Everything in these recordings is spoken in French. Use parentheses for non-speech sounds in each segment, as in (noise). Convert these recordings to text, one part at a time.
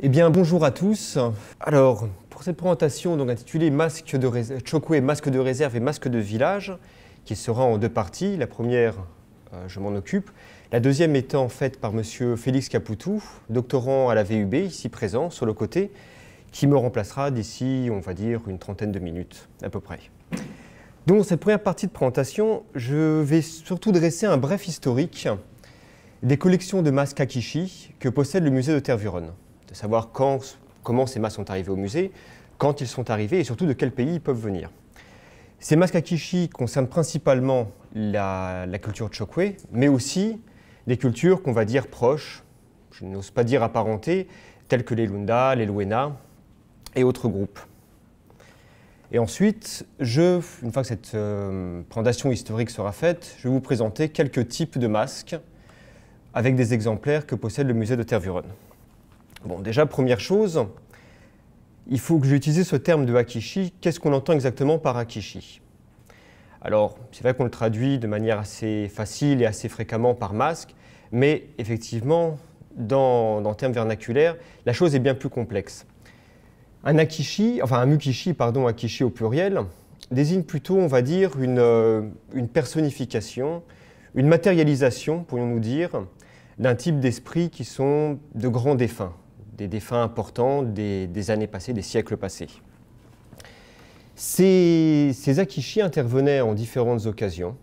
Eh bien, bonjour à tous. Alors, pour cette présentation donc, intitulée masque de Chokwe, masque de réserve et masque de village, qui sera en deux parties. La première, euh, je m'en occupe. La deuxième étant faite par Monsieur Félix Capoutou, doctorant à la VUB, ici présent, sur le côté, qui me remplacera d'ici, on va dire, une trentaine de minutes, à peu près. Donc, dans cette première partie de présentation, je vais surtout dresser un bref historique des collections de masques Akishi que possède le musée de Tervuren savoir quand, comment ces masques sont arrivés au musée, quand ils sont arrivés et surtout de quel pays ils peuvent venir. Ces masques à Kishi concernent principalement la, culture culture Chokwe, mais aussi des cultures qu'on va dire proches, je n'ose pas dire apparentées, telles que les Lunda, les Luena et autres groupes. Et ensuite, je, une fois que cette euh, présentation historique sera faite, je vais vous présenter quelques types de masques avec des exemplaires que possède le musée de Tervuren. Bon, déjà, première chose, il faut que j'utilise ce terme de akishi Qu'est-ce qu'on entend exactement par akishi » Alors, c'est vrai qu'on le traduit de manière assez facile et assez fréquemment par masque, mais effectivement, dans, termes vernaculaires, la chose est bien plus complexe. Un akishi », enfin un mukishi, pardon, akishi » au pluriel, désigne plutôt, on va dire, une, euh, une personnification, une matérialisation, pourrions-nous dire, d'un type d'esprit qui sont de grands défunts, des défunts importants des, années passées, des siècles passés. Ces, ces intervenaient en différentes occasions.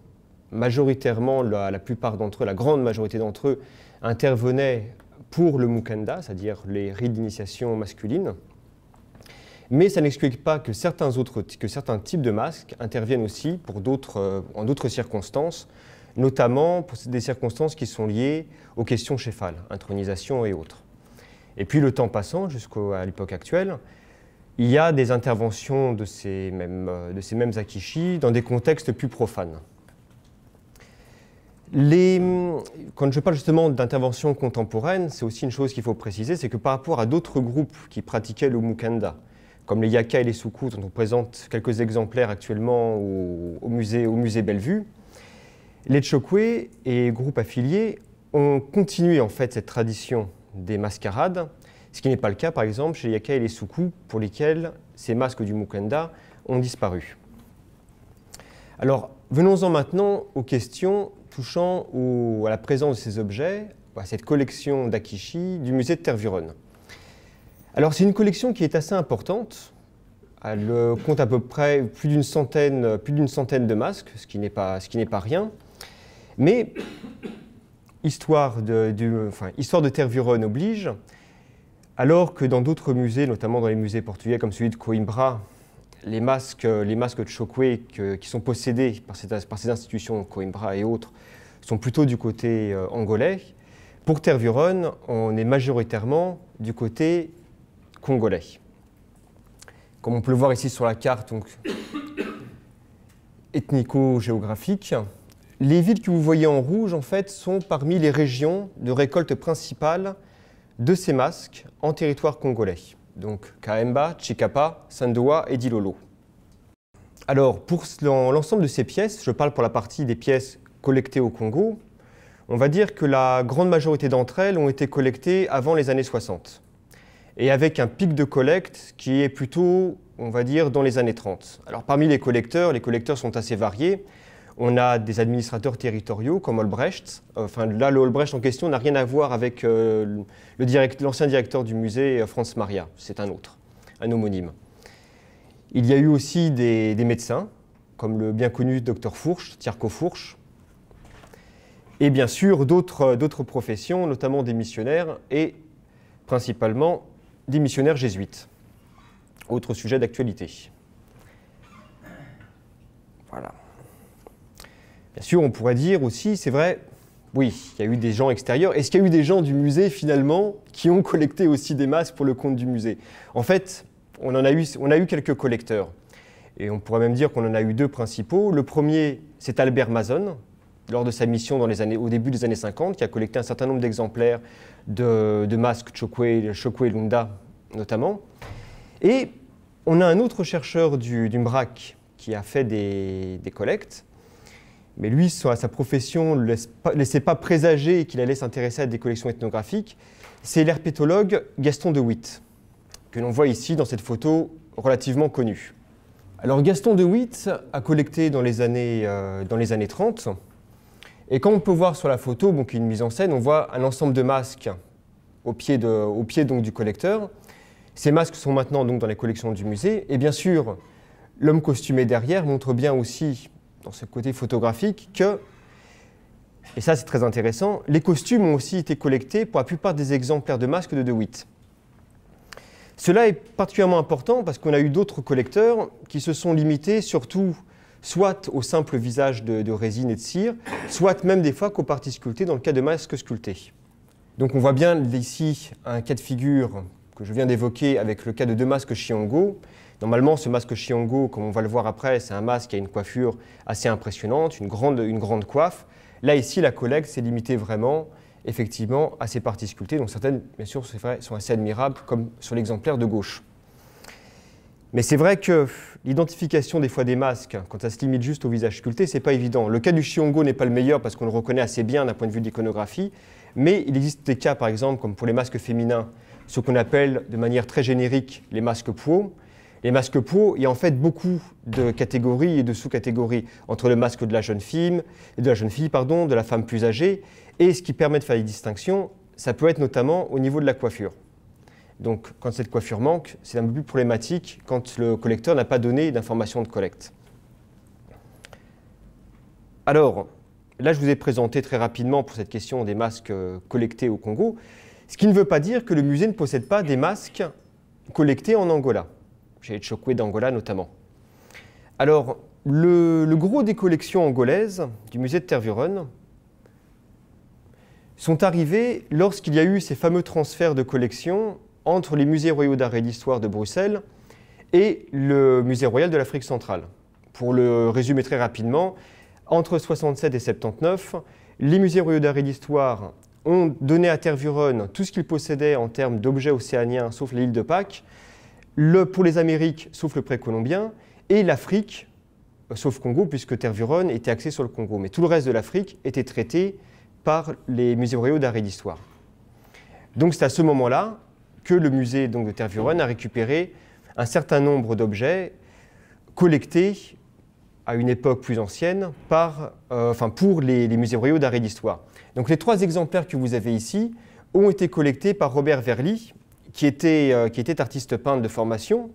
Majoritairement, la, plupart d'entre eux, la grande majorité d'entre eux, intervenaient pour le mukanda, c'est-à-dire les rites d'initiation masculine. Mais ça n'explique pas que certains, autres, que certains types de masques interviennent aussi pour d'autres, euh, en d'autres circonstances, notamment pour des circonstances qui sont liées aux questions chéfales, intronisation et autres. Et puis le temps passant jusqu'à l'époque actuelle, il y a des interventions de ces mêmes, euh, de ces mêmes dans des contextes plus profanes. Les, hum, quand je parle justement d'intervention contemporaine, c'est aussi une chose qu'il faut préciser, c'est que par rapport à d'autres groupes qui pratiquaient le mukanda, comme les Yaka et les Soukou, dont on présente quelques exemplaires actuellement au, musée, au musée Bellevue, les Chokwe et groupes affiliés ont continué en fait cette tradition des mascarades, ce qui n'est pas le cas par exemple chez Yaka et les Suku, pour lesquels ces masques du Mukenda ont disparu. Alors, venons-en maintenant aux questions touchant à la présence de ces objets, à cette collection d'Akishi du musée de Tervuren. Alors, c'est une collection qui est assez importante. Elle euh, compte à peu près plus d'une centaine, plus centaine de masques, ce qui n'est pas, pas rien. Mais histoire de, de enfin, histoire de oblige, alors que dans d'autres musées, notamment dans les musées portugais comme celui de Coimbra, les masques, les masques de Chokwe qui sont possédés par, ces institutions, Coimbra et autres, sont plutôt du côté euh, angolais. Pour Terviron on est majoritairement du côté congolais. Comme on peut le voir ici sur la carte, donc (coughs) ethnico-géographique, les villes que vous voyez en rouge, en fait, sont parmi les régions de récolte principale de ces masques en territoire congolais. Donc Kaemba, Chikapa, Sandoa et Dilolo. Alors, pour l'ensemble de ces pièces, je parle pour la partie des pièces collectées au Congo, on va dire que la grande majorité d'entre elles ont été collectées avant les années 60, et avec un pic de collecte qui est plutôt, on va dire, dans les années 30. Alors parmi les collecteurs, les collecteurs sont assez variés, on a des administrateurs territoriaux comme Olbrecht. Enfin, là, le Olbrecht en question n'a rien à voir avec euh, l'ancien directeur du musée, euh, France Maria. C'est un autre, un homonyme. Il y a eu aussi des, médecins, comme le bien connu docteur Fourche, Thierco Fourche. Et bien sûr, euh, d'autres professions, notamment des missionnaires et principalement des missionnaires jésuites. Autre sujet d'actualité. Voilà. Bien sûr, on pourrait dire aussi, c'est vrai, oui, il y a eu des gens extérieurs. Est-ce qu'il y a eu des gens du musée finalement qui ont collecté aussi des masques pour le compte du musée En fait, on, en a eu, on a eu quelques collecteurs. Et on pourrait même dire qu'on en a eu deux principaux. Le premier, c'est Albert Mazon, lors de sa mission dans les au début des années 50, qui a collecté un certain nombre d'exemplaires de, masques Chokwe, Chokwe Lunda notamment. Et on a un autre chercheur du, du MRAC qui a fait des collectes, mais lui, soit sa profession ne laissait pas présager qu'il allait s'intéresser à des collections ethnographiques. C'est l'herpétologue Gaston de Witt, que l'on voit ici dans cette photo relativement connue. Alors Gaston de Witt a collecté dans les années, euh, dans les années 30. Et comme on peut voir sur la photo, bon, une mise en scène, on voit un ensemble de masques au pied, au pied donc, du collecteur. Ces masques sont maintenant donc, dans les collections du musée. Et bien sûr, l'homme costumé derrière montre bien aussi dans ce côté photographique que, et ça c'est très intéressant, les costumes ont aussi été collectés pour la plupart des exemplaires de masques de De Witt. Cela est particulièrement important parce qu'on a eu d'autres collecteurs qui se sont limités surtout soit au simple visage de, résine et de cire, soit même des fois qu'aux parties sculptées dans le cas de masques sculptés. Donc on voit bien ici un cas de figure que je viens d'évoquer avec le cas de deux masques Go. Normalement, ce masque Shiongo, comme on va le voir après, c'est un masque qui a une coiffure assez impressionnante, une grande, coiffe. Là, ici, la collègue s'est limitée vraiment, effectivement, à ces parties sculptées, donc certaines, bien sûr, c'est sont assez admirables, comme sur l'exemplaire de gauche. Mais c'est vrai que l'identification des fois des masques, hein, quand ça se limite juste au visage sculpté, c'est pas évident. Le cas du Shiongo n'est pas le meilleur parce qu'on le reconnaît assez bien d'un point de vue d'iconographie, mais il existe des cas, par exemple, comme pour les masques féminins, ce qu'on appelle de manière très générique les masques poids, les masques pro, il y a en fait beaucoup de catégories et de sous-catégories entre le masque de la jeune fille, de la jeune fille pardon, de la femme plus âgée, et ce qui permet de faire des distinctions, ça peut être notamment au niveau de la coiffure. Donc quand cette coiffure manque, c'est un peu plus problématique quand le collecteur n'a pas donné d'informations de collecte. Alors, là je vous ai présenté très rapidement pour cette question des masques euh, collectés au Congo, ce qui ne veut pas dire que le musée ne possède pas des masques collectés en Angola chez Chokwe d'Angola notamment. Alors, le, gros des collections angolaises du musée de Tervuren sont arrivées lorsqu'il y a eu ces fameux transferts de collections entre les musées royaux d'art et d'histoire de Bruxelles et le musée royal de l'Afrique centrale. Pour le résumer très rapidement, entre 67 et 79, les musées royaux d'art et d'histoire ont donné à Tervuren tout ce qu'ils possédaient en termes d'objets océaniens, sauf l'île de Pâques, pour les Amériques, sauf le précolombien, et l'Afrique, euh, sauf Congo, puisque Tervuren était axé sur le Congo. Mais tout le reste de l'Afrique était traité par les musées royaux d'art et d'histoire. Donc c'est à ce moment-là que le musée donc, de Tervuren a récupéré un certain nombre d'objets collectés à une époque plus ancienne euh, pour les, les musées royaux d'art et d'histoire. Donc les trois exemplaires que vous avez ici ont été collectés par Robert Verly euh, qui était, artiste peintre de formation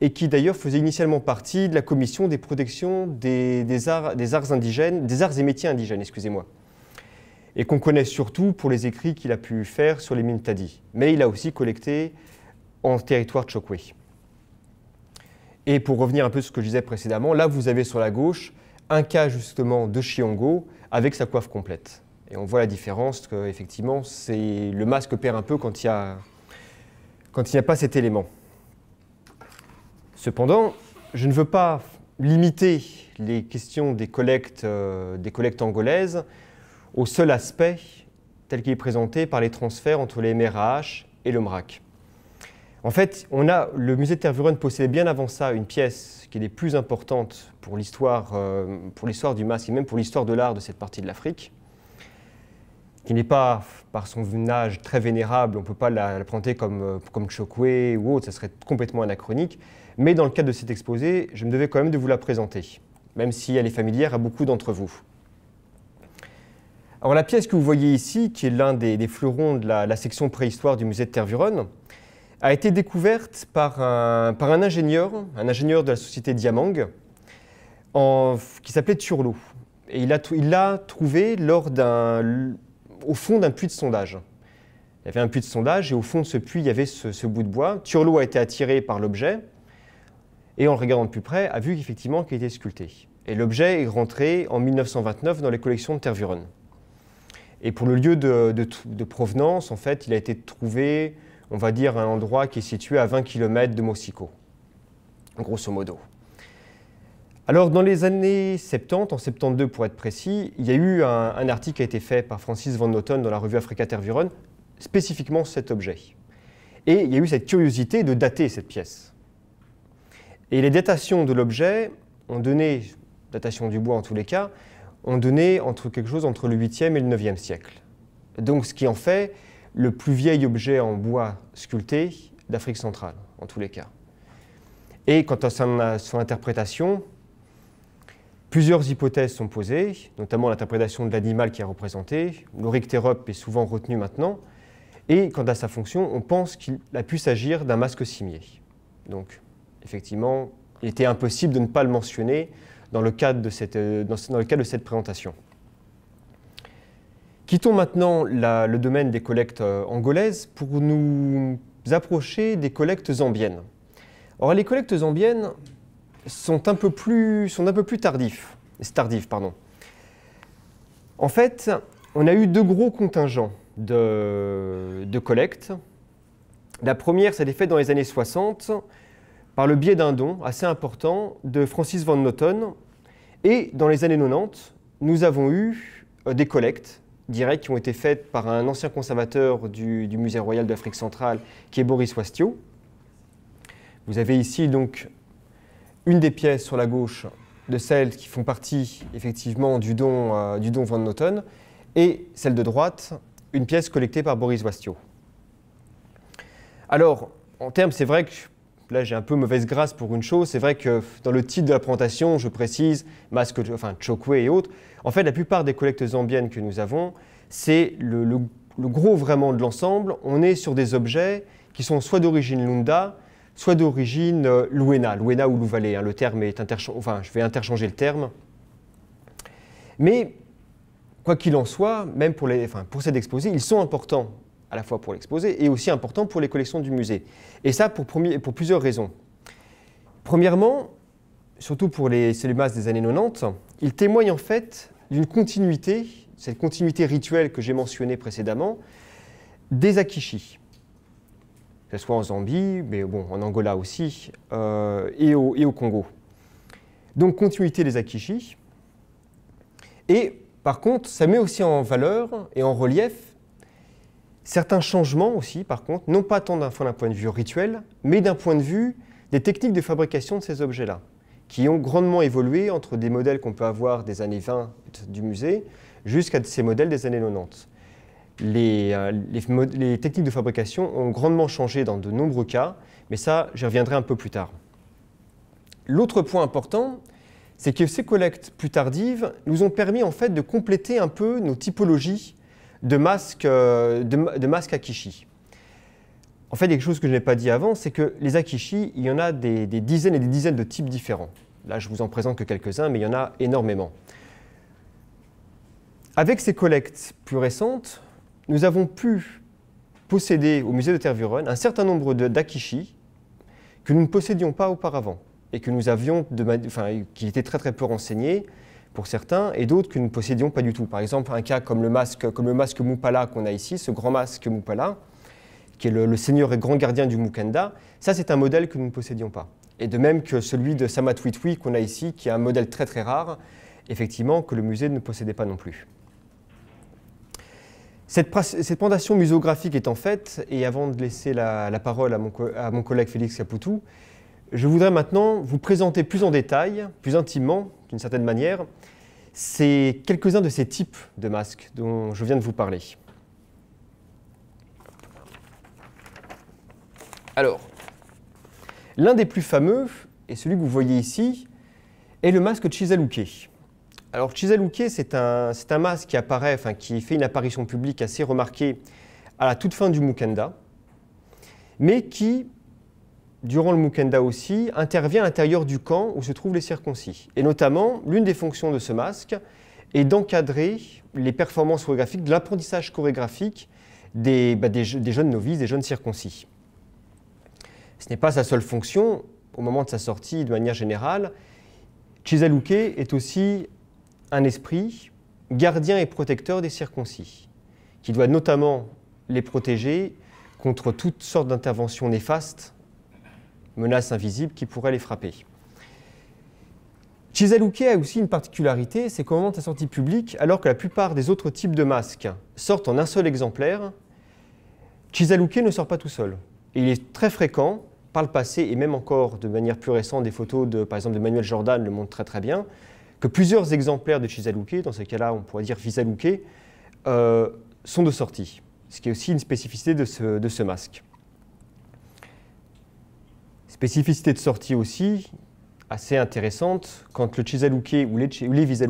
et qui d'ailleurs faisait initialement partie de la commission des protections des, arts, indigènes, des arts et métiers indigènes, excusez-moi, et qu'on connaît surtout pour les écrits qu'il a pu faire sur les mines Mintadi. Mais il a aussi collecté en territoire Chokwe. Et pour revenir un peu à ce que je disais précédemment, là vous avez sur la gauche un cas justement de Chiongo avec sa coiffe complète. Et on voit la différence que effectivement c'est le masque perd un peu quand il y a quand il n'y a pas cet élément. Cependant, je ne veux pas limiter les questions des collectes, euh, des collectes angolaises au seul aspect tel qu'il est présenté par les transferts entre les MRAH et le MRAC. En fait, on a, le musée de Tervuren possédait bien avant ça une pièce qui est des plus importantes euh, pour l'histoire du masque et même pour l'histoire de l'art de cette partie de l'Afrique, qui n'est pas, par son âge très vénérable, on ne peut pas la, présenter comme, euh, comme Chokwe ou autre, ça serait complètement anachronique. Mais dans le cadre de cet exposé, je me devais quand même de vous la présenter, même si elle est familière à beaucoup d'entre vous. Alors la pièce que vous voyez ici, qui est l'un des, fleurons de la, section préhistoire du musée de Tervuren, a été découverte par un, par un ingénieur, un ingénieur de la société Diamang, qui s'appelait Turlou. Et il l'a il trouvé lors d'un au fond d'un puits de sondage. Il y avait un puits de sondage et au fond de ce puits, il y avait ce, bout de bois. Turlot a été attiré par l'objet et en le regardant de plus près, a vu qu'effectivement qu'il était sculpté. Et l'objet est rentré en 1929 dans les collections de Tervuren. Et pour le lieu de, de, provenance, en fait, il a été trouvé, on va dire, à un endroit qui est situé à 20 km de Mossico, grosso modo. Alors dans les années 70, en 72 pour être précis, il y a eu un, article qui a été fait par Francis Van Noten dans la revue Africa Tervuren, spécifiquement cet objet. Et il y a eu cette curiosité de dater cette pièce. Et les datations de l'objet ont donné, datation du bois en tous les cas, ont donné entre quelque chose entre le 8e et le 9e siècle. Donc ce qui en fait le plus vieil objet en bois sculpté d'Afrique centrale, en tous les cas. Et quant à son interprétation, Plusieurs hypothèses sont posées, notamment l'interprétation de l'animal qui est représenté. L'orictérop est souvent retenu maintenant. Et quant à sa fonction, on pense qu'il a pu s'agir d'un masque cimier. Donc, effectivement, il était impossible de ne pas le mentionner dans le cadre de cette, euh, dans, cette présentation. Quittons maintenant le domaine des collectes euh, angolaises pour nous approcher des collectes zambiennes. Or, les collectes zambiennes, sont un peu plus, sont un peu plus tardifs. tardif, pardon. En fait, on a eu deux gros contingents de, collectes. La première, ça a été faite dans les années 60 par le biais d'un don assez important de Francis Van Noten. Et dans les années 90, nous avons eu euh, des collectes directes qui ont été faites par un ancien conservateur du, du Musée royal d'Afrique centrale, qui est Boris Wastio. Vous avez ici donc une des pièces sur la gauche de celles qui font partie effectivement du don, euh, Van Noten, et celle de droite, une pièce collectée par Boris Wastio. Alors, en termes, c'est vrai que là j'ai un peu mauvaise grâce pour une chose, c'est vrai que dans le titre de la présentation, je précise masque, enfin Chokwe et autres. En fait, la plupart des collectes zambiennes que nous avons, c'est le, le, gros vraiment de l'ensemble. On est sur des objets qui sont soit d'origine Lunda, soit d'origine euh, louena, louena ou Louvalé, hein, le terme est je vais interchanger le terme. Mais quoi qu'il en soit, même pour, les, cet exposé, ils sont importants à la fois pour l'exposé et aussi importants pour les collections du musée. Et ça pour, plusieurs raisons. Premièrement, surtout pour les masses des années 90, ils témoignent en fait d'une continuité, cette continuité rituelle que j'ai mentionnée précédemment, des akishis que ce soit en Zambie, mais bon, en Angola aussi, euh, et, au, Congo. Donc continuité des Akichis. Et par contre, ça met aussi en valeur et en relief certains changements aussi, par contre, non pas tant d'un point de vue rituel, mais d'un point de vue des techniques de fabrication de ces objets-là, qui ont grandement évolué entre des modèles qu'on peut avoir des années 20 du musée jusqu'à ces modèles des années 90. Euh, les, techniques de fabrication ont grandement changé dans de nombreux cas, mais ça, j'y reviendrai un peu plus tard. L'autre point important, c'est que ces collectes plus tardives nous ont permis en fait de compléter un peu nos typologies de masques, euh, de, masques akishi. En fait, quelque chose que je n'ai pas dit avant, c'est que les akishi, il y en a des, dizaines et des dizaines de types différents. Là, je ne vous en présente que quelques-uns, mais il y en a énormément. Avec ces collectes plus récentes, nous avons pu posséder au musée de Tervuren un certain nombre d'akishi que nous ne possédions pas auparavant et que nous avions, de, enfin, qui étaient très très peu renseignés pour certains et d'autres que nous ne possédions pas du tout. Par exemple, un cas comme le masque, comme le masque Mupala qu'on a ici, ce grand masque Mupala, qui est le, seigneur et grand gardien du Mukanda, ça c'est un modèle que nous ne possédions pas. Et de même que celui de Samatwitwi qu'on a ici, qui est un modèle très très rare, effectivement, que le musée ne possédait pas non plus. Cette, cette présentation muséographique étant faite, et avant de laisser la, parole à mon, collègue Félix Capoutou, je voudrais maintenant vous présenter plus en détail, plus intimement, d'une certaine manière, ces quelques-uns de ces types de masques dont je viens de vous parler. Alors, l'un des plus fameux, et celui que vous voyez ici, est le masque Chizaluke. Alors Chizalouke, c'est un, un, masque qui apparaît, qui fait une apparition publique assez remarquée à la toute fin du Mukanda, mais qui, durant le Mukenda aussi, intervient à l'intérieur du camp où se trouvent les circoncis. Et notamment, l'une des fonctions de ce masque est d'encadrer les performances chorégraphiques, de l'apprentissage chorégraphique des, bah, des, jeunes novices, des jeunes circoncis. Ce n'est pas sa seule fonction. Au moment de sa sortie, de manière générale, Chizalouke est aussi un esprit gardien et protecteur des circoncis, qui doit notamment les protéger contre toutes sortes d'interventions néfastes, menaces invisibles qui pourraient les frapper. Chizalouke a aussi une particularité, c'est qu'au moment de sa sortie publique, alors que la plupart des autres types de masques sortent en un seul exemplaire, Chizalouke ne sort pas tout seul. il est très fréquent, par le passé et même encore de manière plus récente, des photos de, par exemple, de Manuel Jordan le montrent très très bien, que plusieurs exemplaires de chisalouké dans ces cas-là on pourrait dire Visaluke, euh, sont de sortie, ce qui est aussi une spécificité de ce, masque. Spécificité de sortie aussi, assez intéressante, quand le Chizaluke ou les, les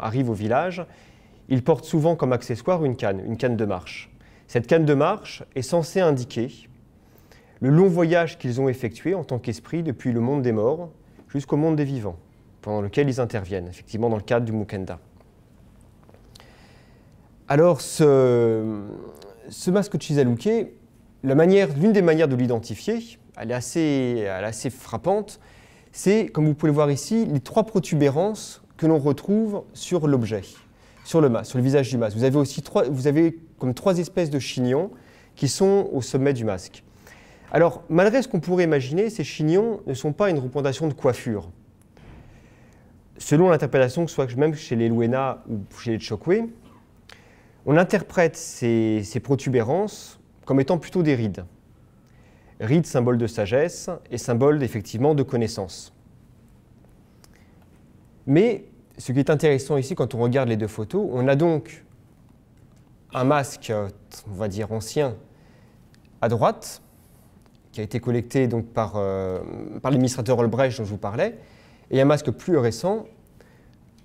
arrivent au village, ils portent souvent comme accessoire une canne, une canne de marche. Cette canne de marche est censée indiquer le long voyage qu'ils ont effectué en tant qu'esprit depuis le monde des morts jusqu'au monde des vivants pendant lequel ils interviennent, effectivement dans le cadre du Mukenda. Alors ce, masque de Chizaluke, l'une des manières de l'identifier, elle, est assez, frappante, c'est, comme vous pouvez le voir ici, les trois protubérances que l'on retrouve sur l'objet, sur le masque, sur le visage du masque. Vous avez aussi vous avez comme trois espèces de chignons qui sont au sommet du masque. Alors, malgré ce qu'on pourrait imaginer, ces chignons ne sont pas une représentation de coiffure selon ce soit même chez les Luena ou chez les Chokwe, on interprète ces, protubérances comme étant plutôt des rides. Rides, symbole de sagesse, et symbole effectivement de connaissance. Mais ce qui est intéressant ici, quand on regarde les deux photos, on a donc un masque, on va dire ancien, à droite, qui a été collecté donc par, euh, par l'administrateur Olbrecht dont je vous parlais, et un masque plus récent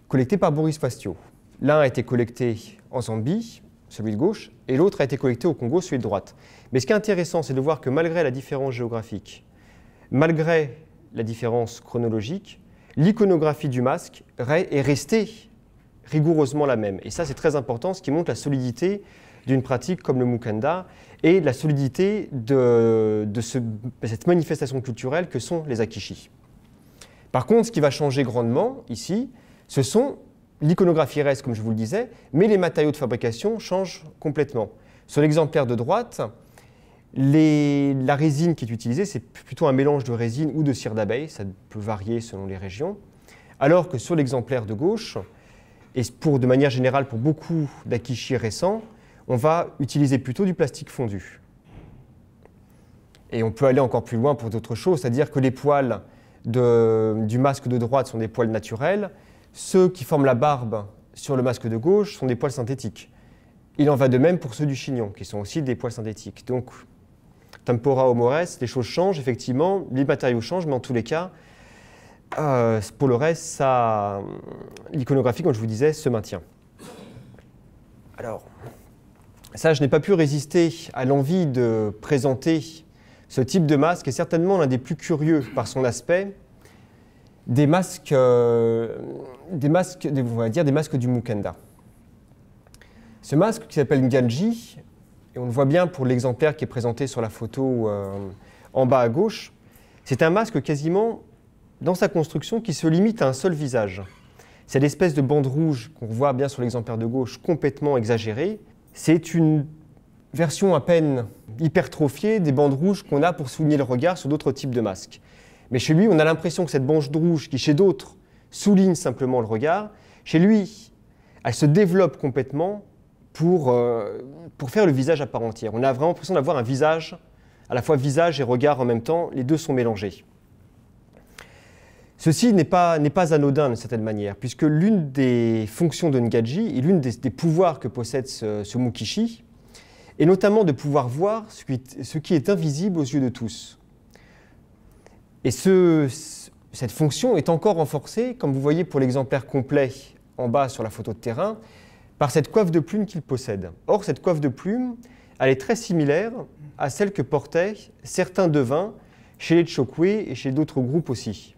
collecté par Boris Fastio. L'un a été collecté en Zambie, celui de gauche, et l'autre a été collecté au Congo, celui de droite. Mais ce qui est intéressant, c'est de voir que malgré la différence géographique, malgré la différence chronologique, l'iconographie du masque est restée rigoureusement la même. Et ça, c'est très important, ce qui montre la solidité d'une pratique comme le Mukanda et la solidité de, cette manifestation culturelle que sont les Akishis. Par contre, ce qui va changer grandement ici, ce sont l'iconographie reste, comme je vous le disais, mais les matériaux de fabrication changent complètement. Sur l'exemplaire de droite, la résine qui est utilisée, c'est plutôt un mélange de résine ou de cire d'abeille, ça peut varier selon les régions. Alors que sur l'exemplaire de gauche, et pour, de manière générale pour beaucoup d'akishi récents, on va utiliser plutôt du plastique fondu. Et on peut aller encore plus loin pour d'autres choses, c'est-à-dire que les poils de, du masque de droite sont des poils naturels, ceux qui forment la barbe sur le masque de gauche sont des poils synthétiques. Il en va de même pour ceux du chignon, qui sont aussi des poils synthétiques. Donc, tempora homores, les choses changent, effectivement, les matériaux changent, mais en tous les cas, euh, pour le reste, ça, l'iconographie, comme je vous disais, se maintient. Alors, ça, je n'ai pas pu résister à l'envie de présenter ce type de masque est certainement l'un des plus curieux par son aspect. Des masques, euh, des masques, on dire des masques du Mukanda. Ce masque qui s'appelle Nganji, et on le voit bien pour l'exemplaire qui est présenté sur la photo euh, en bas à gauche, c'est un masque quasiment dans sa construction qui se limite à un seul visage. C'est l'espèce de bande rouge qu'on voit bien sur l'exemplaire de gauche, complètement exagérée. C'est une version à peine hypertrophiée des bandes rouges qu'on a pour souligner le regard sur d'autres types de masques. Mais chez lui, on a l'impression que cette bande rouge, qui chez d'autres souligne simplement le regard, chez lui, elle se développe complètement pour, euh, pour faire le visage à part entière. On a vraiment l'impression d'avoir un visage, à la fois visage et regard en même temps, les deux sont mélangés. Ceci n'est pas, pas, anodin d'une certaine manière, puisque l'une des fonctions de N'Gadji et l'une des, des, pouvoirs que possède ce, ce Mukishi, et notamment de pouvoir voir ce qui est invisible aux yeux de tous. Et cette fonction est encore renforcée, comme vous voyez pour l'exemplaire complet en bas sur la photo de terrain, par cette coiffe de plume qu'il possède. Or, cette coiffe de plume, elle est très similaire à celle que portaient certains devins chez les Chokwe et chez d'autres groupes aussi.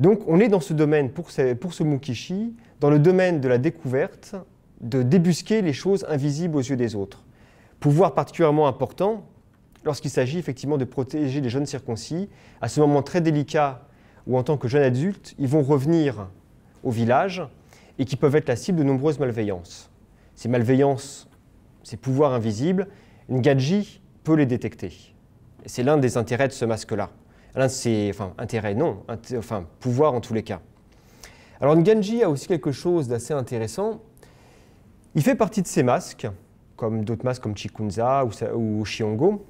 Donc on est dans ce domaine, pour pour ce Mukishi, dans le domaine de la découverte de débusquer les choses invisibles aux yeux des autres. Pouvoir particulièrement important lorsqu'il s'agit effectivement de protéger les jeunes circoncis, à ce moment très délicat où en tant que jeunes adultes, ils vont revenir au village et qui peuvent être la cible de nombreuses malveillances. Ces malveillances, ces pouvoirs invisibles, Ngadji peut les détecter. C'est l'un des intérêts de ce masque-là. L'un de ses intérêts, non, enfin, pouvoir en tous les cas. Alors Nganji a aussi quelque chose d'assez intéressant, il fait partie de ces masques, comme d'autres masques comme Chikunza ou, Shiongo,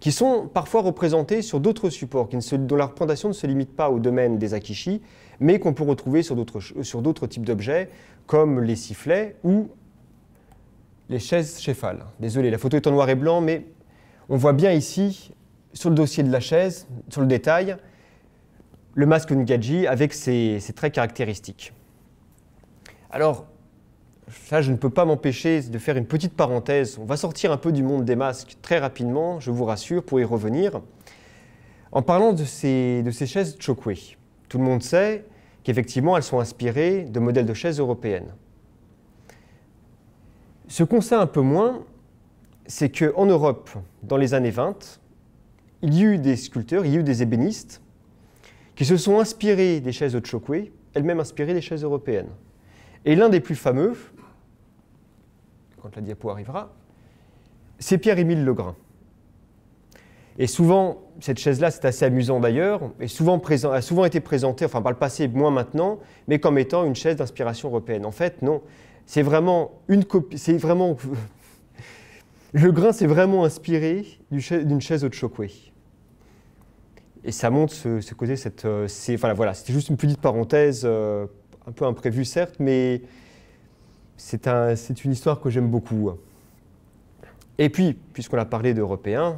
qui sont parfois représentés sur d'autres supports, dont la représentation ne se limite pas au domaine des akishi, mais qu'on peut retrouver sur d'autres types d'objets, comme les sifflets ou les chaises chefales. Désolé, la photo est en noir et blanc, mais on voit bien ici, sur le dossier de la chaise, sur le détail, le masque Ngaji avec ses, ses traits caractéristiques. Alors, Là, je ne peux pas m'empêcher de faire une petite parenthèse. On va sortir un peu du monde des masques très rapidement, je vous rassure, pour y revenir. En parlant de ces, de ces chaises Chokwe, tout le monde sait qu'effectivement, elles sont inspirées de modèles de chaises européennes. Ce qu'on sait un peu moins, c'est qu'en Europe, dans les années 20, il y a eu des sculpteurs, il y a eu des ébénistes qui se sont inspirés des chaises de Chokwe, elles-mêmes inspirées des chaises européennes. Et l'un des plus fameux, quand la diapo arrivera, c'est Pierre-Émile Legrain. Et souvent, cette chaise-là, c'est assez amusant d'ailleurs, et souvent a souvent été présentée, enfin par le passé, moins maintenant, mais comme étant une chaise d'inspiration européenne. En fait, non. C'est vraiment une copie. C'est vraiment. (laughs) Le grain s'est vraiment inspiré d'une chaise Ochokwe. Et ça montre ce, côté, cette. Euh, enfin, voilà, c'était juste une petite parenthèse, euh, un peu imprévue certes, mais c'est une histoire que j'aime beaucoup. Hein. Et puis, puisqu'on a parlé d'Européens,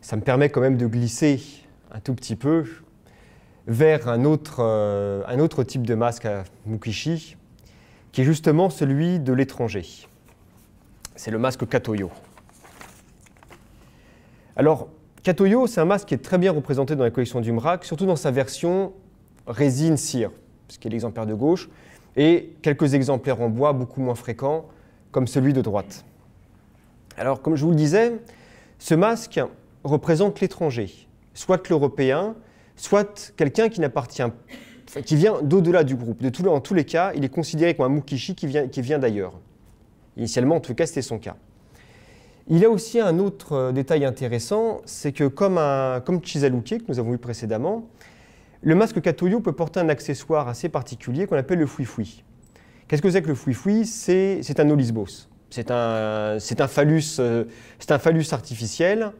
ça me permet quand même de glisser un tout petit peu vers euh, un autre, type de masque à Mukishi, qui est justement celui de l'étranger. C'est le masque Katoyo. Alors, Katoyo, c'est un masque qui est très bien représenté dans la collection du MRAC, surtout dans sa version résine-cire, ce qui est l'exemplaire de gauche, et quelques exemplaires en bois beaucoup moins fréquents, comme celui de droite. Alors, comme je vous le disais, ce masque représente l'étranger, soit l'Européen, soit quelqu'un qui n'appartient qui vient d'au-delà du groupe. De en tous les cas, il est considéré comme un mukishi qui vient, d'ailleurs. Initialement, en tout cas, c'était son cas. Il y a aussi un autre euh, détail intéressant, c'est que comme, un, que nous avons vu précédemment, le masque Katoyo peut porter un accessoire assez particulier qu'on appelle le fouifoui. Qu'est-ce que c'est que le fouifoui C'est un olisbos. Euh, c'est un, phallus, artificiel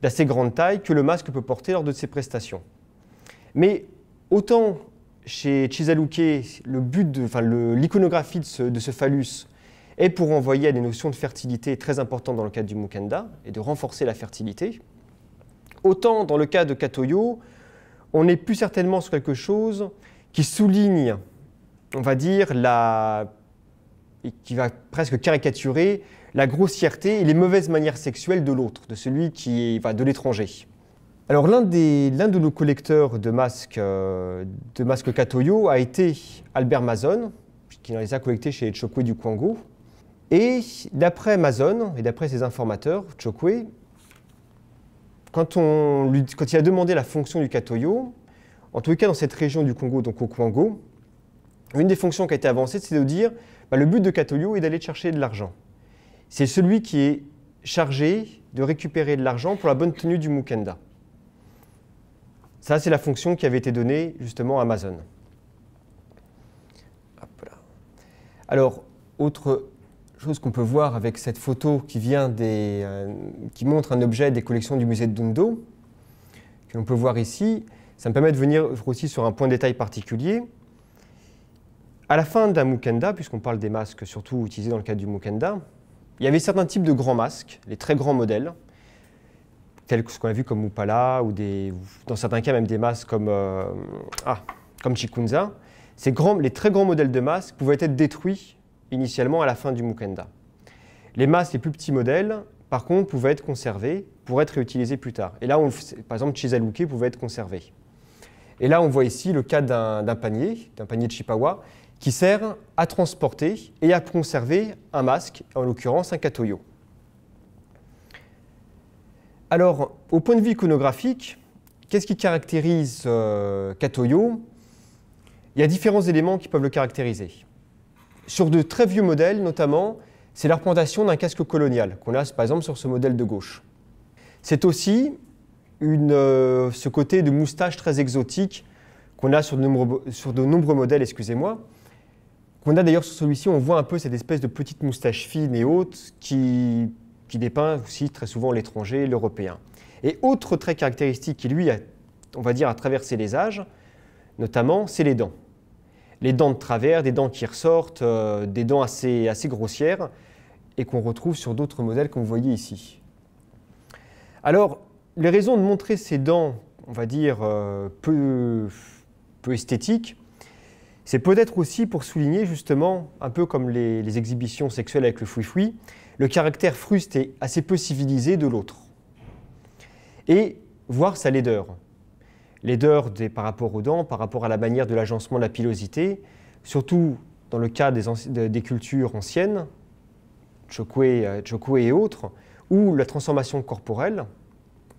d'assez grande taille que le masque peut porter lors de ses prestations. Mais autant chez Chizaluke, le but l'iconographie de ce, phallus est pour envoyer à des notions de fertilité très importantes dans le cadre du Mukanda et de renforcer la fertilité. Autant dans le cas de Katoyo, on est plus certainement sur quelque chose qui souligne, on va dire, qui va presque caricaturer la grossièreté et les mauvaises manières sexuelles de l'autre, de celui qui va de l'étranger. Alors l'un de nos collecteurs de masques, euh, de masques Katoyo a été Albert Mazon, qui les a collectés chez Chokwe du Kwango. Et d'après Mazon et d'après ses informateurs, Chokwe quand, il a demandé la fonction du Katoyo, en tout cas dans cette région du Congo, donc au Kwango, une des fonctions qui a été avancée, c'est de dire bah, le but de Katoyo est d'aller chercher de l'argent. C'est celui qui est chargé de récupérer de l'argent pour la bonne tenue du Mukenda. Ça, c'est la fonction qui avait été donnée justement à Amazon. Alors, autre chose qu'on peut voir avec cette photo qui, vient euh, qui montre un objet des collections du musée de Dundo, que l'on peut voir ici, ça me permet de venir aussi sur un point de détail particulier. À la fin d'un Mukenda, puisqu'on parle des masques surtout utilisés dans le cadre du Mukenda, il y avait certains types de grands masques, les très grands modèles, tels que ce qu'on a vu comme Mupala, ou dans certains cas même des masques comme, euh, ah, comme Chikunza. Ces les très grands modèles de masques pouvaient être détruits initialement à la fin du Mukenda. Les masques les plus petits modèles, par contre, pouvaient être conservés pour être réutilisés plus tard. Et là, on, par exemple, Chizaluke pouvait être conservé. Et là, on voit ici le cas d'un panier, d'un panier de Chipawa, qui sert à transporter et à conserver un masque, en l'occurrence un katoyo. Alors, au point de vue iconographique, qu'est-ce qui caractérise katoyo euh, Il y a différents éléments qui peuvent le caractériser. Sur de très vieux modèles, notamment, c'est la représentation d'un casque colonial, qu'on a par exemple sur ce modèle de gauche. C'est aussi euh, ce côté de moustache très exotique qu'on a sur de nombreux, modèles, excusez-moi. Qu'on a d'ailleurs sur celui-ci, on voit un peu cette espèce de petite moustache fine et haute qui, dépeint aussi très souvent l'étranger, l'européen. Et autre trait caractéristique qui, lui, a, on va dire, a traversé les âges, notamment, c'est les dents les dents de travers, des dents qui ressortent, euh, des dents assez, assez grossières, et qu'on retrouve sur d'autres modèles que vous voyez ici. Alors, les raisons de montrer ces dents, on va dire, euh, peu, peu esthétiques, c'est peut-être aussi pour souligner justement, un peu comme les, exhibitions sexuelles avec le foui le caractère fruste et assez peu civilisé de l'autre. Et voir sa laideur laideur des, par rapport aux dents, par rapport à la manière de l'agencement de la pilosité, surtout dans le cas des, cultures anciennes, Chokwe, euh, et autres, ou la transformation corporelle,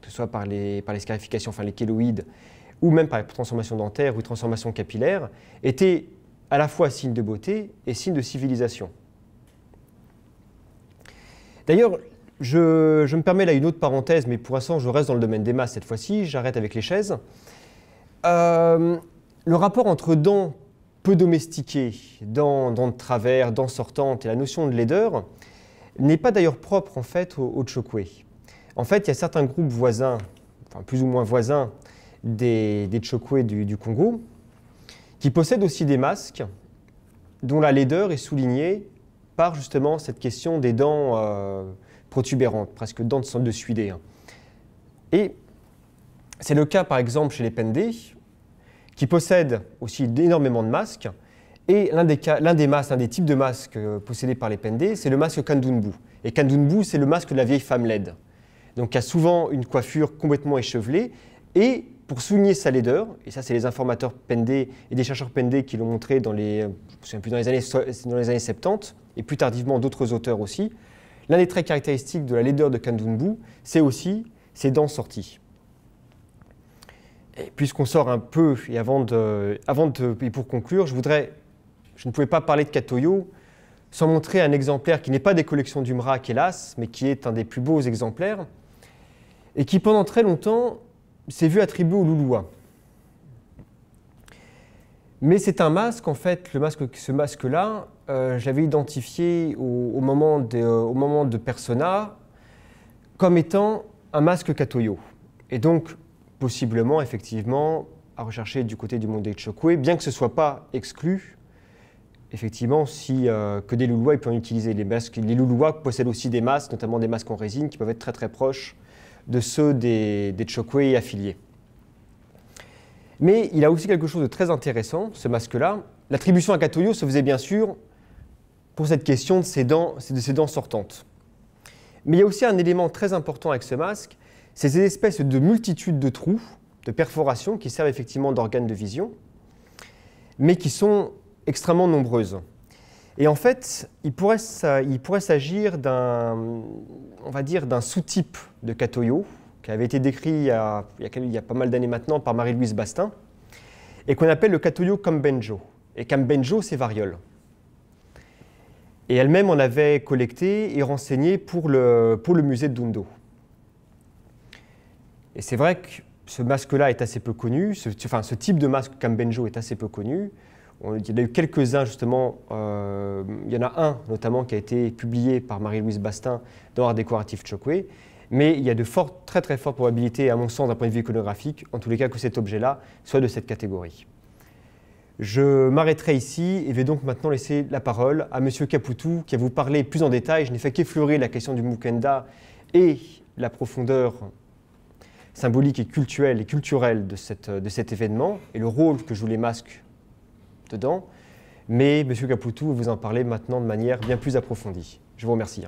que ce soit par les, scarifications, enfin les kéloïdes, ou même par les transformations dentaires ou transformation capillaire, était à la fois signe de beauté et signe de civilisation. D'ailleurs, je, je, me permets là une autre parenthèse, mais pour l'instant, je reste dans le domaine des masses cette fois-ci, j'arrête avec les chaises. Euh, le rapport entre dents peu domestiquées, dents, de travers, dents sortantes et la notion de laideur n'est pas d'ailleurs propre en fait au, Chokwe. En fait, il y a certains groupes voisins, plus ou moins voisins, des, des Chokwe du, Congo, qui possèdent aussi des masques dont la laideur est soulignée par justement cette question des dents euh, protubérantes, presque dents de, de suidé. Hein. Et c'est le cas par exemple chez les Pendé, qui possède aussi énormément de masques. Et l'un des, masques, des types de masques euh, possédés par les Pendé, c'est le masque Kandunbu. Et Kandunbu, c'est le masque de la vieille femme laide. Donc, qui a souvent une coiffure complètement échevelée. Et pour souligner sa laideur, et ça, c'est les informateurs Pendé et des chercheurs pendés qui l'ont montré dans les, euh, dans les, années, dans les années 70, et plus tardivement d'autres auteurs aussi, l'un des traits caractéristiques de la laideur de Kandunbu, c'est aussi ses dents sorties puisqu'on sort un peu, et avant de, avant de, et pour conclure, je voudrais, je ne pouvais pas parler de Katoyo sans montrer un exemplaire qui n'est pas des collections du MRAC, hélas, mais qui est un des plus beaux exemplaires, et qui pendant très longtemps s'est vu attribué au Louloua. Mais c'est un masque, en fait, le masque, ce masque-là, euh, j'avais je l'avais identifié au, moment de, euh, au moment de Persona comme étant un masque Katoyo. Et donc, possiblement, effectivement, à rechercher du côté du monde des Chokwe, bien que ce ne soit pas exclu. Effectivement, si euh, que des loulouas peuvent utiliser. Les, masques, les loulois possèdent aussi des masques, notamment des masques en résine, qui peuvent être très très proches de ceux des, des affiliés. Mais il a aussi quelque chose de très intéressant, ce masque-là. L'attribution à Katoyo se faisait bien sûr pour cette question de ses dents, de ses dents sortantes. Mais il y a aussi un élément très important avec ce masque, c'est une espèces de multitudes de trous, de perforations qui servent effectivement d'organes de vision, mais qui sont extrêmement nombreuses. Et en fait, il pourrait, s'agir d'un, on va dire, d'un sous-type de Katoyo, qui avait été décrit il y a, pas mal d'années maintenant par Marie-Louise Bastin, et qu'on appelle le Katoyo Kambenjo. Et cambenjo, c'est variole. Et elle-même en avait collecté et renseigné pour le, pour le musée de Dundo. Et c'est vrai que ce masque-là est assez peu connu, enfin, ce type de masque Cambenjo est assez peu connu. il y en a eu quelques-uns justement, euh, il y en a un notamment qui a été publié par Marie-Louise Bastin dans Art Décoratif Chokwe, mais il y a de fortes, très très fortes probabilités, à mon sens d'un point de vue iconographique, en tous les cas que cet objet-là soit de cette catégorie. Je m'arrêterai ici et vais donc maintenant laisser la parole à M. Capoutou qui va vous parler plus en détail. Je n'ai fait qu'effleurer la question du Mukenda et la profondeur symbolique et culturelle de, de cet événement et le rôle que jouent les masques dedans. Mais M. Capoutou vous en parlez maintenant de manière bien plus approfondie. Je vous remercie.